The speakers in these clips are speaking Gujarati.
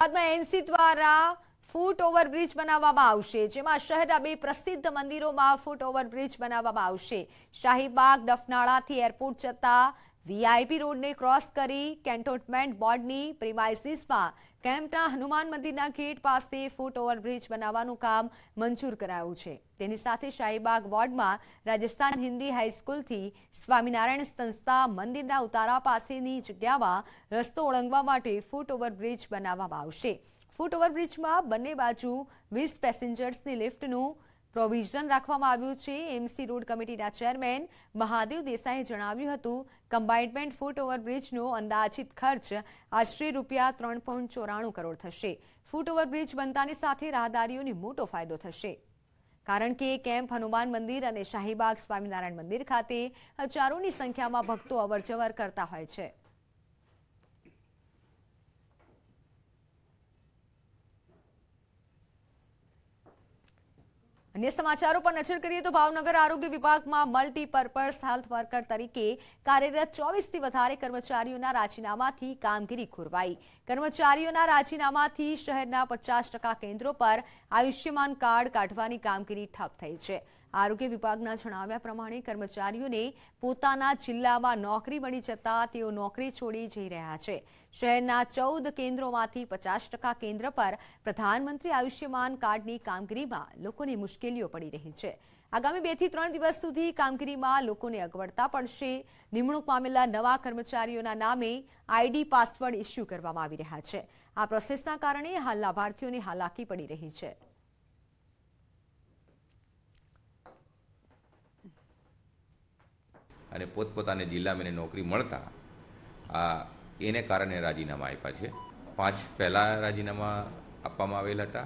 બાદમાં એનસી દ્વારા ફૂટ ઓવરબ્રિજ બનાવવામાં આવશે જેમાં શહેરના બે પ્રસિદ્ધ મંદિરોમાં ફૂટ ઓવરબ્રિજ બનાવવામાં આવશે શાહીબાગ ડફનાળાથી એરપોર્ટ જતા વીઆઈપી રોડને ક્રોસ કરી કેન્ટોનમેન્ટ બોર્ડની પ્રિમાઇસીસમાં કેમ્પના હનુમાન મંદિરના ગેટ પાસે ફૂટ ઓવરબ્રિજ બનાવવાનું કામ મંજૂર કરાયું છે તેની સાથે શાહીબાગ વોર્ડમાં રાજસ્થાન હિન્દી હાઈસ્કૂલથી સ્વામિનારાયણ સંસ્થા મંદિરના ઉતારા પાસેની જગ્યામાં રસ્તો ઓળંગવા માટે ફૂટ ઓવરબ્રિજ બનાવવામાં આવશે ફૂટ ઓવરબ્રિજમાં બંને બાજુ વીસ પેસેન્જર્સની લિફ્ટનું પ્રોવિઝન રાખવામાં આવ્યું છે એમસી રોડ કમિટીના ચેરમેન મહાદેવ દેસાઈએ જણાવ્યું હતું કમ્બાઇન્ડમેન્ટ ફૂટ ઓવરબ્રિજનો અંદાજિત ખર્ચ આશરે રૂપિયા ત્રણ પોઈન્ટ ચોરાણું કરોડ થશે ફૂટ ઓવરબ્રિજ બનતાની સાથે રાહદારીઓને મોટો ફાયદો થશે કારણ કે કેમ્પ હનુમાન મંદિર અને શાહીબાગ સ્વામિનારાયણ મંદિર ખાતે હજારોની સંખ્યામાં ભક્તો અવરજવર કરતા હોય છે અન્ય સમાચારો પર નજર કરીએ તો ભાવનગર આરોગ્ય વિભાગમાં મલ્ટીપર્પઝ હેલ્થ વર્કર તરીકે કાર્યરત ચોવીસથી વધારે કર્મચારીઓના રાજીનામાથી કામગીરી ખોરવાઈ કર્મચારીઓના રાજીનામાથી શહેરના પચાસ કેન્દ્રો પર આયુષ્યમાન કાર્ડ કાઢવાની કામગીરી ઠપ થઈ છે આરોગ્ય વિભાગના જણાવ્યા પ્રમાણે કર્મચારીઓને પોતાના જિલ્લામાં નોકરી મળી જતા તેઓ નોકરી છોડી જઈ રહ્યા છે શહેરના ચૌદ કેન્દ્રોમાંથી પચાસ કેન્દ્ર પર પ્રધાનમંત્રી આયુષ્યમાન કાર્ડની કામગીરીમાં લોકોને મુશ્કેલીઓ પડી રહી છે આગામી બે થી ત્રણ દિવસ સુધી કામગીરીમાં લોકોને અગવડતા પડશે નિમણૂક પામેલા નવા કર્મચારીઓના નામે આઈડી પાસવર્ડ ઇસ્યુ કરવામાં આવી રહ્યા છે આ પ્રોસેસના કારણે હાલ લાભાર્થીઓને હાલાકી પડી રહી છે અને પોતપોતાને જિલ્લામાં એને નોકરી મળતા આ એને કારણે રાજીનામા આપ્યા છે પાંચ પહેલાં રાજીનામા આપવામાં આવેલા હતા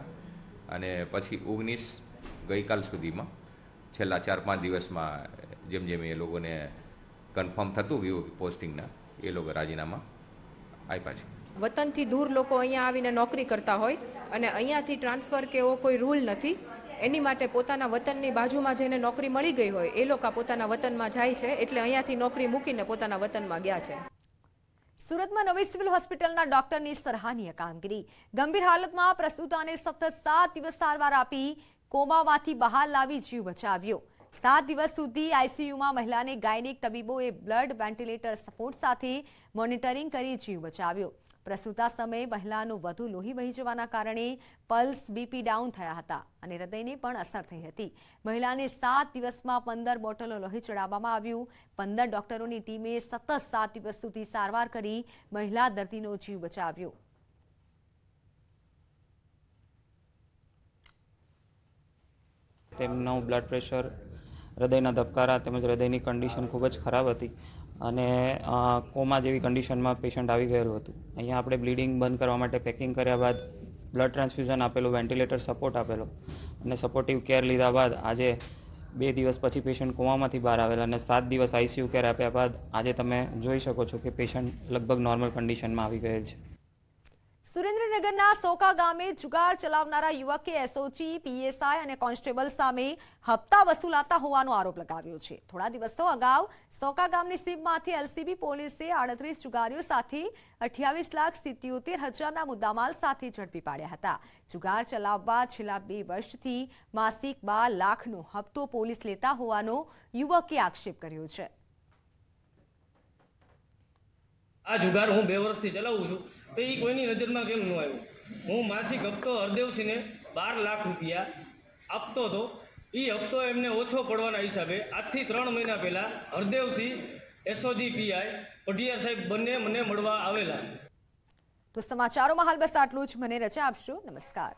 અને પછી ઓગણીસ ગઈકાલ સુધીમાં છેલ્લા ચાર પાંચ દિવસમાં જેમ જેમ એ લોકોને કન્ફર્મ થતું ગયું પોસ્ટિંગના એ લોકો રાજીનામા આપ્યા છે વતનથી દૂર લોકો અહીંયા આવીને નોકરી કરતા હોય અને અહીંયાથી ટ્રાન્સફર કે એવો કોઈ રૂલ નથી એની માટે પોતાના વતનની બાજુમાં જેને નોકરી મળી ગઈ હોય એ લોકો પોતાના વતનમાં જાય છે એટલે અહીંયાથી નોકરી મૂકીને પોતાના વતનમાં ગયા છે સુરતમાં નવી સિવિલ હોસ્પિટલના ડોક્ટરની સરાહનીય કામગીરી ગંભીર હાલતમાં પ્રસૂતાને સતત સાત દિવસ સારવાર આપી કોમામાંથી બહાર લાવી જીવ બચાવ્યો સાત દિવસ સુધી આઈસીયુમાં મહિલાને ગાયનિક તબીબોએ બ્લડ વેન્ટિલેટર સપોર્ટ સાથે મોનિટરિંગ કરી જીવ બચાવ્યો પ્રસૂતા સમયે મહિલાનું વધુ લોહી વહી જવાના કારણે પલ્સ બીપી ડાઉન થયા હતા અને હૃદયને પણ અસર થઈ હતી મહિલાને સાત દિવસમાં પંદર બોટલો લોહી ચડાવવામાં આવ્યું પંદર ડોક્ટરોની ટીમે સતત સાત દિવસ સુધી સારવાર કરી મહિલા દર્દીનો જીવ બચાવ્યો તેમનું બ્લડ પ્રેશર હૃદયના ધબકારા તેમજ હૃદયની કન્ડિશન ખૂબ જ ખરાબ હતી અને કોમા જેવી કન્ડિશનમાં પેશન્ટ આવી ગયેલું હતું અહીંયા આપણે બ્લીડિંગ બંધ કરવા માટે પેકિંગ કર્યા બાદ બ્લડ ટ્રાન્સફ્યુઝન આપેલું વેન્ટિલેટર સપોર્ટ આપેલો અને સપોર્ટિવ કેર લીધા બાદ આજે બે દિવસ પછી પેશન્ટ કોમામાંથી બહાર આવેલા અને સાત દિવસ આઈસીયુ કેર આપ્યા બાદ આજે તમે જોઈ શકો છો કે પેશન્ટ લગભગ નોર્મલ કન્ડિશનમાં આવી ગયેલ છે સુરેન્દ્રનગરના સોકા ગામે જુગાર ચલાવનારા યુવકે એસઓજી પીએસઆઈ અને કોન્સ્ટેબલ સામે હપ્તા વસૂલાતા હોવાનો આરોપ લગાવ્યો છે થોડા દિવસો અગાઉ સોકા ગામની સીમમાંથી એલસીબી પોલીસે આડત્રીસ જુગારીઓ સાથે અઠ્યાવીસ લાખ સિત્યોતેર હજારના મુદ્દામાલ સાથે ઝડપી પાડ્યા હતા જુગાર ચલાવવા છેલ્લા બે વર્ષથી માસિક બાર લાખનો હપ્તો પોલીસ લેતા હોવાનો યુવકે આક્ષેપ કર્યો છે આ જુગાર હું બે વર્ષથી ચલાવું છું તો એ કોઈની નજરમાં કેમ ન આવ્યું હું માસિક હપ્તો હરદેવસિંહને બાર લાખ રૂપિયા આપતો હતો એ હપ્તો એમને ઓછો પડવાના હિસાબે આજથી ત્રણ મહિના પહેલાં હરદેવસિંહ એસઓજી પીઆઈ પઢિયાર સાહેબ બંને મને મળવા આવેલા તો સમાચારોમાં હાલ બસ આટલું જ મને રજા આપશો નમસ્કાર